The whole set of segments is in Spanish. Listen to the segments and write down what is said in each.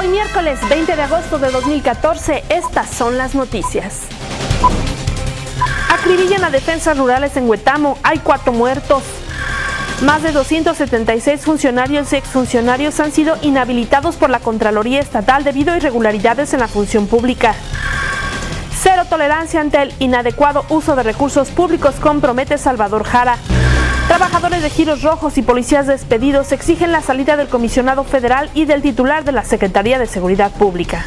Hoy miércoles 20 de agosto de 2014, estas son las noticias. Acribillan a defensas rurales en Huetamo, hay cuatro muertos. Más de 276 funcionarios y exfuncionarios han sido inhabilitados por la Contraloría Estatal debido a irregularidades en la función pública. Cero tolerancia ante el inadecuado uso de recursos públicos compromete Salvador Jara. Trabajadores de giros rojos y policías despedidos exigen la salida del comisionado federal y del titular de la Secretaría de Seguridad Pública.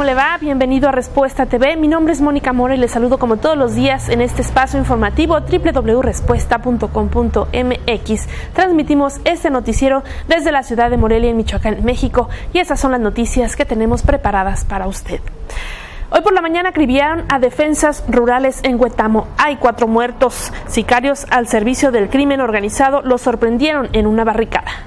¿cómo le va? Bienvenido a Respuesta TV. Mi nombre es Mónica Mora y les saludo como todos los días en este espacio informativo www.respuesta.com.mx. Transmitimos este noticiero desde la ciudad de Morelia, en Michoacán, México, y esas son las noticias que tenemos preparadas para usted. Hoy por la mañana acribillaron a defensas rurales en Huetamo. Hay cuatro muertos. Sicarios al servicio del crimen organizado los sorprendieron en una barricada.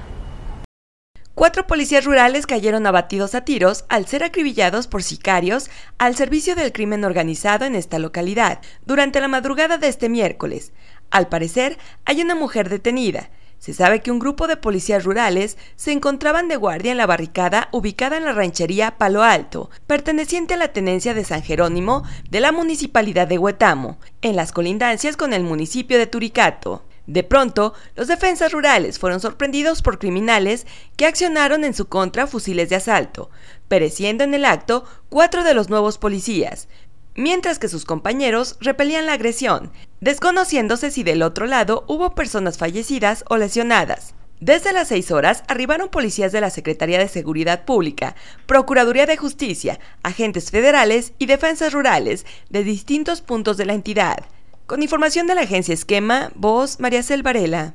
Cuatro policías rurales cayeron abatidos a tiros al ser acribillados por sicarios al servicio del crimen organizado en esta localidad durante la madrugada de este miércoles. Al parecer, hay una mujer detenida. Se sabe que un grupo de policías rurales se encontraban de guardia en la barricada ubicada en la ranchería Palo Alto, perteneciente a la tenencia de San Jerónimo de la municipalidad de Huetamo, en las colindancias con el municipio de Turicato. De pronto, los defensas rurales fueron sorprendidos por criminales que accionaron en su contra fusiles de asalto, pereciendo en el acto cuatro de los nuevos policías, mientras que sus compañeros repelían la agresión, desconociéndose si del otro lado hubo personas fallecidas o lesionadas. Desde las seis horas arribaron policías de la Secretaría de Seguridad Pública, Procuraduría de Justicia, agentes federales y defensas rurales de distintos puntos de la entidad. Con información de la agencia Esquema, voz María Selvarela.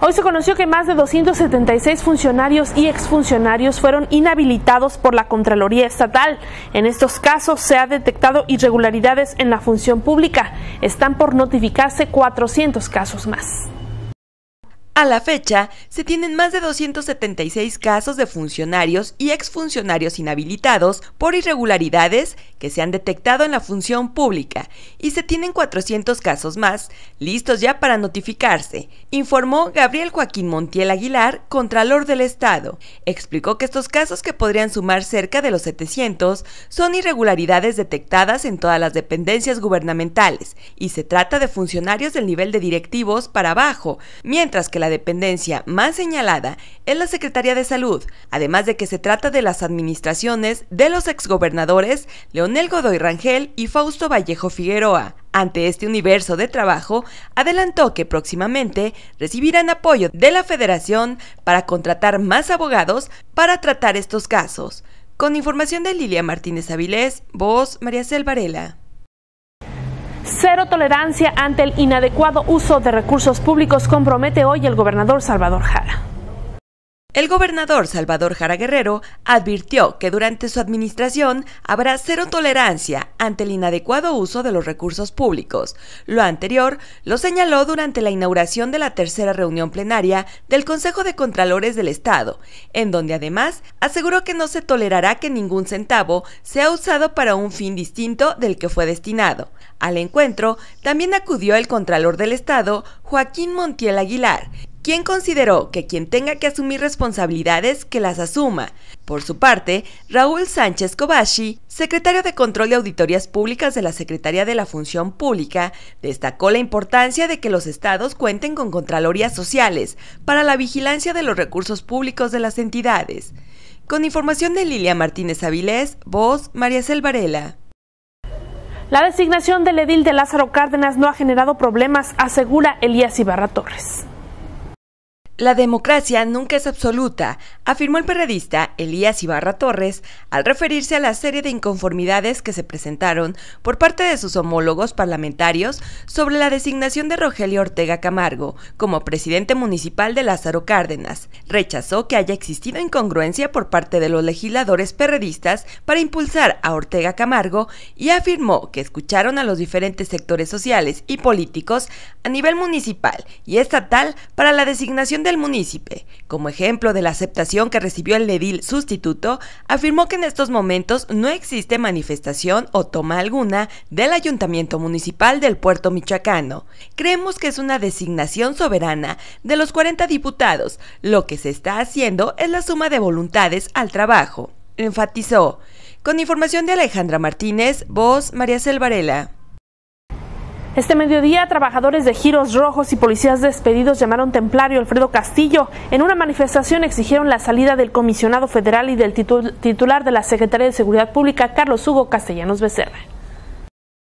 Hoy se conoció que más de 276 funcionarios y exfuncionarios fueron inhabilitados por la Contraloría Estatal. En estos casos se ha detectado irregularidades en la función pública. Están por notificarse 400 casos más. A la fecha, se tienen más de 276 casos de funcionarios y exfuncionarios inhabilitados por irregularidades que se han detectado en la función pública y se tienen 400 casos más listos ya para notificarse, informó Gabriel Joaquín Montiel Aguilar, Contralor del Estado. Explicó que estos casos que podrían sumar cerca de los 700 son irregularidades detectadas en todas las dependencias gubernamentales y se trata de funcionarios del nivel de directivos para abajo, mientras que la dependencia más señalada es la Secretaría de Salud, además de que se trata de las administraciones de los exgobernadores Leonel Godoy Rangel y Fausto Vallejo Figueroa. Ante este universo de trabajo, adelantó que próximamente recibirán apoyo de la Federación para contratar más abogados para tratar estos casos. Con información de Lilia Martínez Avilés, voz María Cel Cero tolerancia ante el inadecuado uso de recursos públicos compromete hoy el gobernador Salvador Jara. El gobernador Salvador Jara Guerrero advirtió que durante su administración habrá cero tolerancia ante el inadecuado uso de los recursos públicos. Lo anterior lo señaló durante la inauguración de la tercera reunión plenaria del Consejo de Contralores del Estado, en donde además aseguró que no se tolerará que ningún centavo sea usado para un fin distinto del que fue destinado. Al encuentro también acudió el Contralor del Estado, Joaquín Montiel Aguilar, quien consideró que quien tenga que asumir responsabilidades, que las asuma. Por su parte, Raúl Sánchez Kobashi, secretario de Control de Auditorías Públicas de la Secretaría de la Función Pública, destacó la importancia de que los estados cuenten con Contralorías Sociales para la vigilancia de los recursos públicos de las entidades. Con información de Lilia Martínez Avilés, voz María Selvarela. La designación del edil de Lázaro Cárdenas no ha generado problemas, asegura Elías Ibarra Torres. La democracia nunca es absoluta, afirmó el periodista Elías Ibarra Torres al referirse a la serie de inconformidades que se presentaron por parte de sus homólogos parlamentarios sobre la designación de Rogelio Ortega Camargo como presidente municipal de Lázaro Cárdenas. Rechazó que haya existido incongruencia por parte de los legisladores perredistas para impulsar a Ortega Camargo y afirmó que escucharon a los diferentes sectores sociales y políticos a nivel municipal y estatal para la designación de del municipio. como ejemplo de la aceptación que recibió el edil sustituto, afirmó que en estos momentos no existe manifestación o toma alguna del Ayuntamiento Municipal del Puerto Michoacano. Creemos que es una designación soberana de los 40 diputados. Lo que se está haciendo es la suma de voluntades al trabajo. Enfatizó. Con información de Alejandra Martínez, voz María Selvarela. Este mediodía, trabajadores de giros rojos y policías despedidos llamaron templario Alfredo Castillo. En una manifestación exigieron la salida del comisionado federal y del titular de la Secretaría de Seguridad Pública, Carlos Hugo Castellanos Becerra.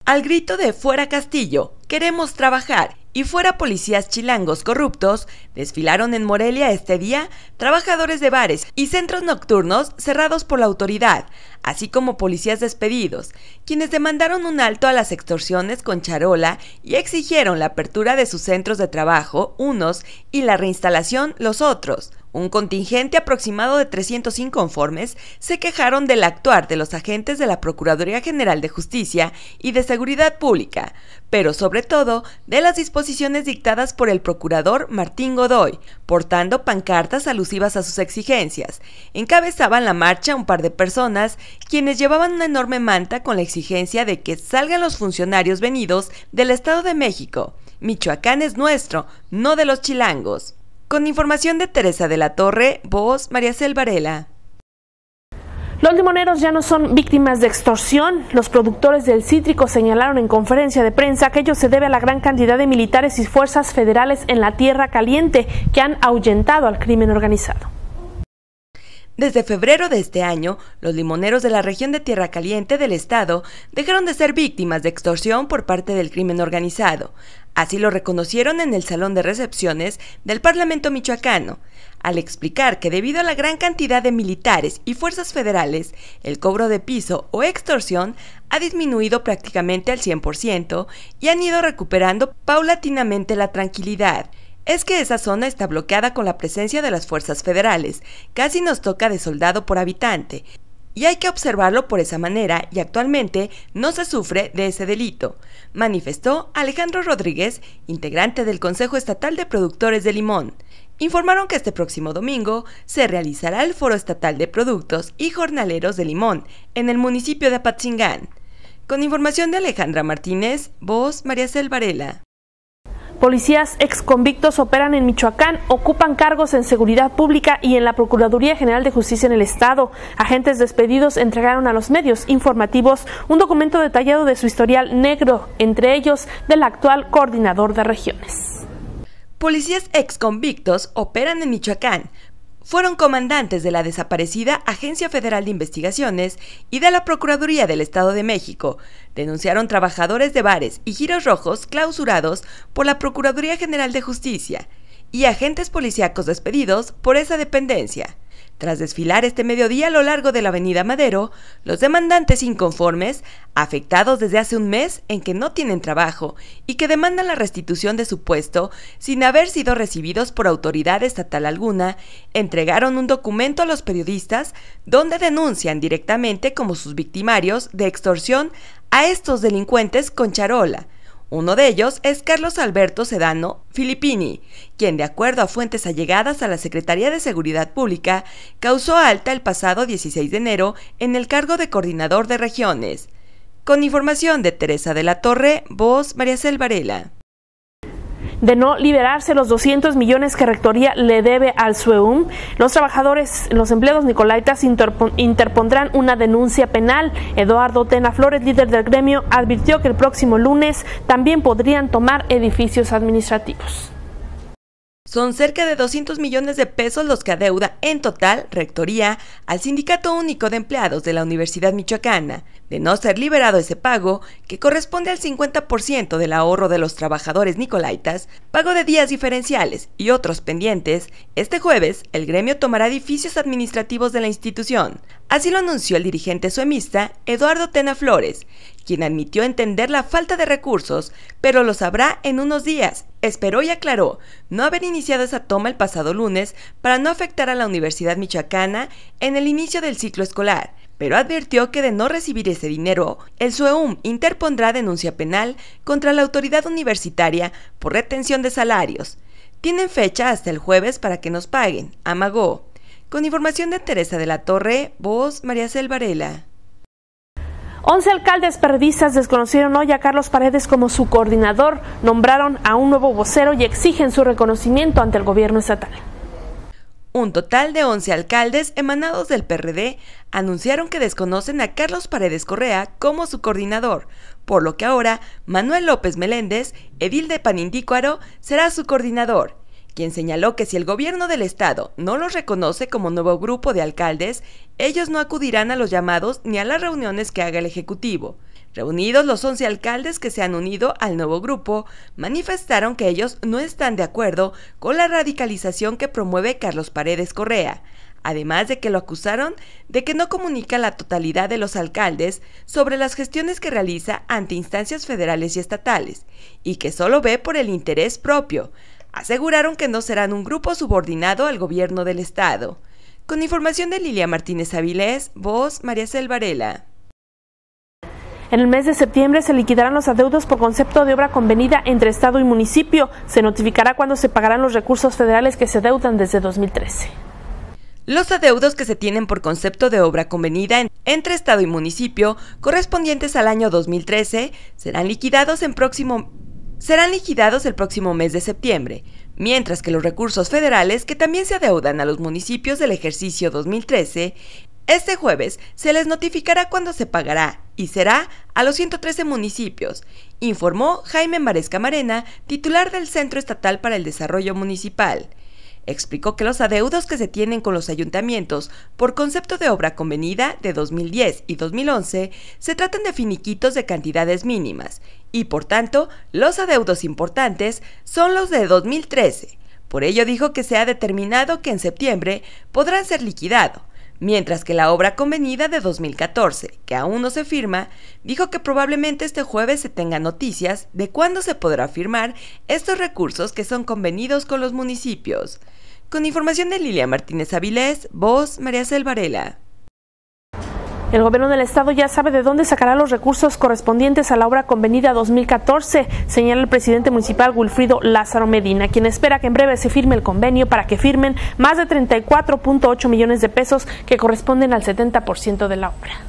Al grito de Fuera Castillo, queremos trabajar y fuera policías chilangos corruptos, desfilaron en Morelia este día trabajadores de bares y centros nocturnos cerrados por la autoridad, así como policías despedidos, quienes demandaron un alto a las extorsiones con charola y exigieron la apertura de sus centros de trabajo unos y la reinstalación los otros. Un contingente aproximado de 300 inconformes se quejaron del actuar de los agentes de la Procuraduría General de Justicia y de Seguridad Pública, pero sobre todo de las disposiciones dictadas por el procurador Martín Godoy, portando pancartas alusivas a sus exigencias. Encabezaban la marcha un par de personas, quienes llevaban una enorme manta con la exigencia de que salgan los funcionarios venidos del Estado de México. Michoacán es nuestro, no de los chilangos. Con información de Teresa de la Torre, voz María Selvarela. Los limoneros ya no son víctimas de extorsión. Los productores del cítrico señalaron en conferencia de prensa que ello se debe a la gran cantidad de militares y fuerzas federales en la Tierra Caliente que han ahuyentado al crimen organizado. Desde febrero de este año, los limoneros de la región de Tierra Caliente del estado dejaron de ser víctimas de extorsión por parte del crimen organizado. Así lo reconocieron en el Salón de Recepciones del Parlamento Michoacano, al explicar que debido a la gran cantidad de militares y fuerzas federales, el cobro de piso o extorsión ha disminuido prácticamente al 100% y han ido recuperando paulatinamente la tranquilidad es que esa zona está bloqueada con la presencia de las fuerzas federales, casi nos toca de soldado por habitante, y hay que observarlo por esa manera y actualmente no se sufre de ese delito, manifestó Alejandro Rodríguez, integrante del Consejo Estatal de Productores de Limón. Informaron que este próximo domingo se realizará el Foro Estatal de Productos y Jornaleros de Limón en el municipio de Apatzingán. Con información de Alejandra Martínez, voz María Cel Policías ex convictos operan en Michoacán, ocupan cargos en seguridad pública y en la Procuraduría General de Justicia en el Estado. Agentes despedidos entregaron a los medios informativos un documento detallado de su historial negro, entre ellos del actual coordinador de regiones. Policías ex convictos operan en Michoacán, fueron comandantes de la desaparecida Agencia Federal de Investigaciones y de la Procuraduría del Estado de México. Denunciaron trabajadores de bares y giros rojos clausurados por la Procuraduría General de Justicia y agentes policíacos despedidos por esa dependencia. Tras desfilar este mediodía a lo largo de la Avenida Madero, los demandantes inconformes, afectados desde hace un mes en que no tienen trabajo y que demandan la restitución de su puesto sin haber sido recibidos por autoridad estatal alguna, entregaron un documento a los periodistas donde denuncian directamente como sus victimarios de extorsión a estos delincuentes con charola uno de ellos es Carlos Alberto Sedano Filippini, quien de acuerdo a fuentes allegadas a la Secretaría de Seguridad Pública, causó alta el pasado 16 de enero en el cargo de coordinador de regiones. Con información de Teresa de la Torre, voz María Cel Varela de no liberarse los 200 millones que Rectoría le debe al SUEUM, los trabajadores, los empleados nicolaitas interpondrán una denuncia penal. Eduardo Tena Flores, líder del gremio, advirtió que el próximo lunes también podrían tomar edificios administrativos. Son cerca de 200 millones de pesos los que adeuda en total Rectoría al Sindicato Único de Empleados de la Universidad Michoacana. De no ser liberado ese pago, que corresponde al 50% del ahorro de los trabajadores nicolaitas, pago de días diferenciales y otros pendientes, este jueves el gremio tomará edificios administrativos de la institución. Así lo anunció el dirigente suemista Eduardo Tena Flores, quien admitió entender la falta de recursos, pero lo sabrá en unos días Esperó y aclaró no haber iniciado esa toma el pasado lunes para no afectar a la Universidad Michoacana en el inicio del ciclo escolar, pero advirtió que de no recibir ese dinero, el SUEUM interpondrá denuncia penal contra la autoridad universitaria por retención de salarios. Tienen fecha hasta el jueves para que nos paguen, amagó. Con información de Teresa de la Torre, voz María Selvarela. 11 alcaldes perdistas desconocieron hoy a Carlos Paredes como su coordinador, nombraron a un nuevo vocero y exigen su reconocimiento ante el gobierno estatal. Un total de 11 alcaldes emanados del PRD anunciaron que desconocen a Carlos Paredes Correa como su coordinador, por lo que ahora Manuel López Meléndez, edil de Panindícuaro, será su coordinador quien señaló que si el gobierno del estado no los reconoce como nuevo grupo de alcaldes, ellos no acudirán a los llamados ni a las reuniones que haga el Ejecutivo. Reunidos los 11 alcaldes que se han unido al nuevo grupo, manifestaron que ellos no están de acuerdo con la radicalización que promueve Carlos Paredes Correa, además de que lo acusaron de que no comunica la totalidad de los alcaldes sobre las gestiones que realiza ante instancias federales y estatales, y que solo ve por el interés propio, Aseguraron que no serán un grupo subordinado al gobierno del Estado. Con información de Lilia Martínez Avilés, voz María Selvarela. En el mes de septiembre se liquidarán los adeudos por concepto de obra convenida entre Estado y municipio. Se notificará cuándo se pagarán los recursos federales que se deudan desde 2013. Los adeudos que se tienen por concepto de obra convenida entre Estado y municipio, correspondientes al año 2013, serán liquidados en próximo serán liquidados el próximo mes de septiembre, mientras que los recursos federales que también se adeudan a los municipios del ejercicio 2013, este jueves se les notificará cuándo se pagará y será a los 113 municipios, informó Jaime Maresca Marena, titular del Centro Estatal para el Desarrollo Municipal explicó que los adeudos que se tienen con los ayuntamientos por concepto de obra convenida de 2010 y 2011 se tratan de finiquitos de cantidades mínimas y por tanto los adeudos importantes son los de 2013. Por ello dijo que se ha determinado que en septiembre podrán ser liquidado, mientras que la obra convenida de 2014, que aún no se firma, dijo que probablemente este jueves se tengan noticias de cuándo se podrá firmar estos recursos que son convenidos con los municipios. Con información de Lilia Martínez Avilés, voz María Selvarela. El gobierno del estado ya sabe de dónde sacará los recursos correspondientes a la obra convenida 2014, señala el presidente municipal Wilfrido Lázaro Medina, quien espera que en breve se firme el convenio para que firmen más de 34.8 millones de pesos que corresponden al 70% de la obra.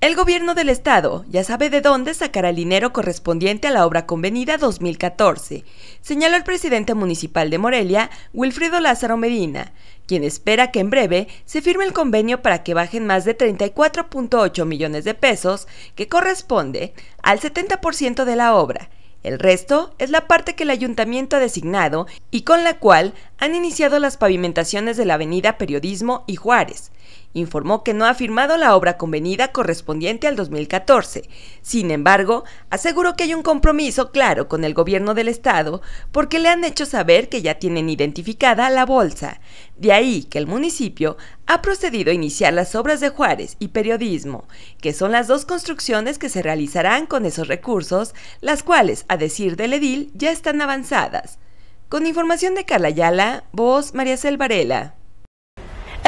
El gobierno del estado ya sabe de dónde sacará el dinero correspondiente a la obra convenida 2014, señaló el presidente municipal de Morelia, Wilfredo Lázaro Medina, quien espera que en breve se firme el convenio para que bajen más de 34.8 millones de pesos, que corresponde al 70% de la obra. El resto es la parte que el ayuntamiento ha designado y con la cual han iniciado las pavimentaciones de la avenida Periodismo y Juárez informó que no ha firmado la obra convenida correspondiente al 2014. Sin embargo, aseguró que hay un compromiso claro con el gobierno del estado porque le han hecho saber que ya tienen identificada la bolsa. De ahí que el municipio ha procedido a iniciar las obras de Juárez y periodismo, que son las dos construcciones que se realizarán con esos recursos, las cuales, a decir del edil, ya están avanzadas. Con información de Carla Ayala, voz María Selvarela.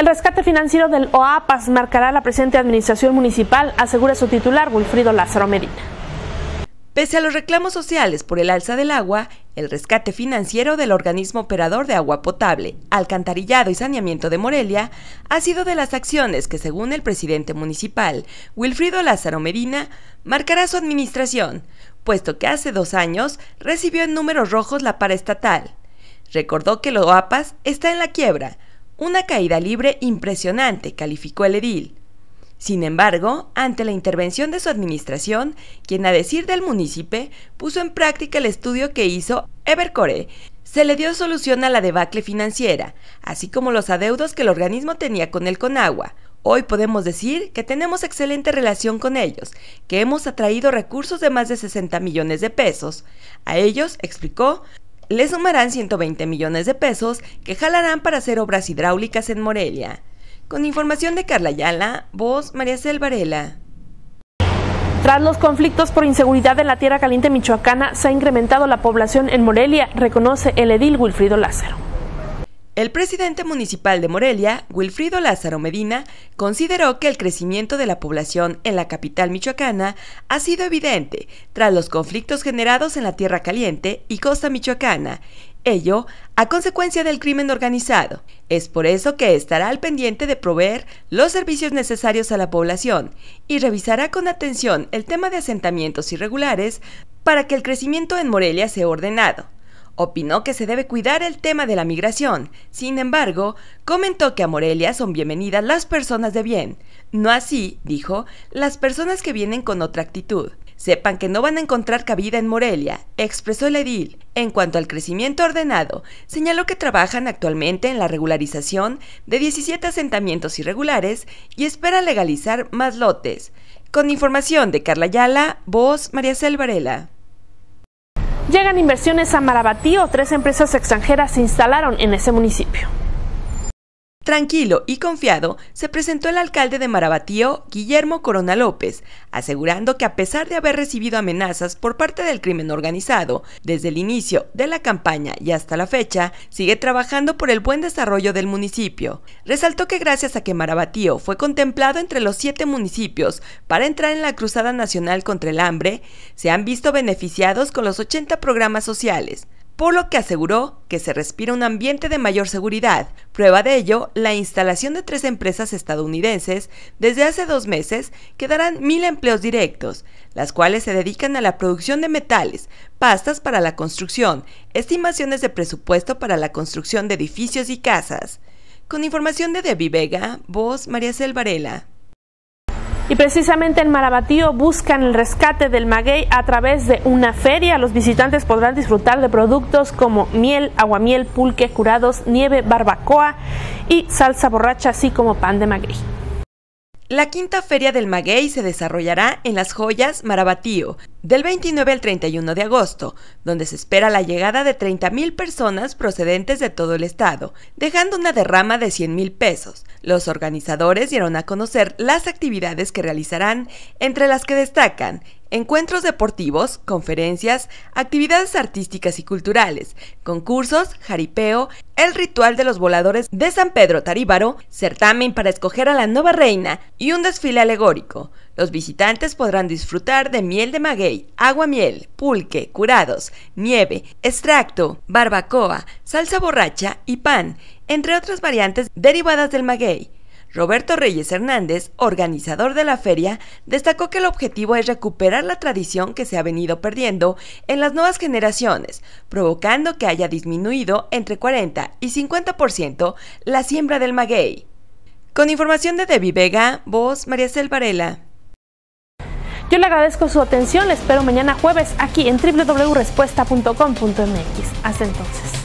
El rescate financiero del OAPAS marcará la presente administración municipal, asegura su titular, Wilfrido Lázaro Medina. Pese a los reclamos sociales por el alza del agua, el rescate financiero del organismo operador de agua potable, alcantarillado y saneamiento de Morelia ha sido de las acciones que, según el presidente municipal, Wilfrido Lázaro Medina, marcará su administración, puesto que hace dos años recibió en números rojos la paraestatal. Recordó que el OAPAS está en la quiebra, una caída libre impresionante, calificó el edil. Sin embargo, ante la intervención de su administración, quien a decir del municipio, puso en práctica el estudio que hizo Evercore, se le dio solución a la debacle financiera, así como los adeudos que el organismo tenía con el Conagua. Hoy podemos decir que tenemos excelente relación con ellos, que hemos atraído recursos de más de 60 millones de pesos. A ellos, explicó, le sumarán 120 millones de pesos que jalarán para hacer obras hidráulicas en Morelia. Con información de Carla Ayala, voz María Selvarela. Tras los conflictos por inseguridad en la Tierra Caliente Michoacana, se ha incrementado la población en Morelia, reconoce el edil Wilfrido Lázaro. El presidente municipal de Morelia, Wilfrido Lázaro Medina, consideró que el crecimiento de la población en la capital michoacana ha sido evidente tras los conflictos generados en la Tierra Caliente y Costa Michoacana, ello a consecuencia del crimen organizado. Es por eso que estará al pendiente de proveer los servicios necesarios a la población y revisará con atención el tema de asentamientos irregulares para que el crecimiento en Morelia sea ordenado Opinó que se debe cuidar el tema de la migración. Sin embargo, comentó que a Morelia son bienvenidas las personas de bien. No así, dijo, las personas que vienen con otra actitud. Sepan que no van a encontrar cabida en Morelia, expresó el edil. En cuanto al crecimiento ordenado, señaló que trabajan actualmente en la regularización de 17 asentamientos irregulares y espera legalizar más lotes. Con información de Carla Ayala, voz María Llegan inversiones a o tres empresas extranjeras se instalaron en ese municipio. Tranquilo y confiado, se presentó el alcalde de Marabatío, Guillermo Corona López, asegurando que a pesar de haber recibido amenazas por parte del crimen organizado, desde el inicio de la campaña y hasta la fecha, sigue trabajando por el buen desarrollo del municipio. Resaltó que gracias a que Marabatío fue contemplado entre los siete municipios para entrar en la Cruzada Nacional contra el Hambre, se han visto beneficiados con los 80 programas sociales por lo que aseguró que se respira un ambiente de mayor seguridad. Prueba de ello, la instalación de tres empresas estadounidenses desde hace dos meses que darán mil empleos directos, las cuales se dedican a la producción de metales, pastas para la construcción, estimaciones de presupuesto para la construcción de edificios y casas. Con información de Debbie Vega, voz María Selvarela. Y precisamente en Marabatío buscan el rescate del maguey a través de una feria. Los visitantes podrán disfrutar de productos como miel, aguamiel, pulque, curados, nieve, barbacoa y salsa borracha, así como pan de maguey. La quinta Feria del Maguey se desarrollará en las joyas Marabatío, del 29 al 31 de agosto, donde se espera la llegada de 30.000 personas procedentes de todo el estado, dejando una derrama de mil pesos. Los organizadores dieron a conocer las actividades que realizarán, entre las que destacan encuentros deportivos, conferencias, actividades artísticas y culturales, concursos, jaripeo, el ritual de los voladores de San Pedro Taríbaro, certamen para escoger a la nueva reina y un desfile alegórico. Los visitantes podrán disfrutar de miel de maguey, agua miel, pulque, curados, nieve, extracto, barbacoa, salsa borracha y pan, entre otras variantes derivadas del maguey. Roberto Reyes Hernández, organizador de la feria, destacó que el objetivo es recuperar la tradición que se ha venido perdiendo en las nuevas generaciones, provocando que haya disminuido entre 40 y 50% la siembra del maguey. Con información de Debbie Vega, voz María Selvarela. Yo le agradezco su atención, espero mañana jueves aquí en www.respuesta.com.mx. Hasta entonces.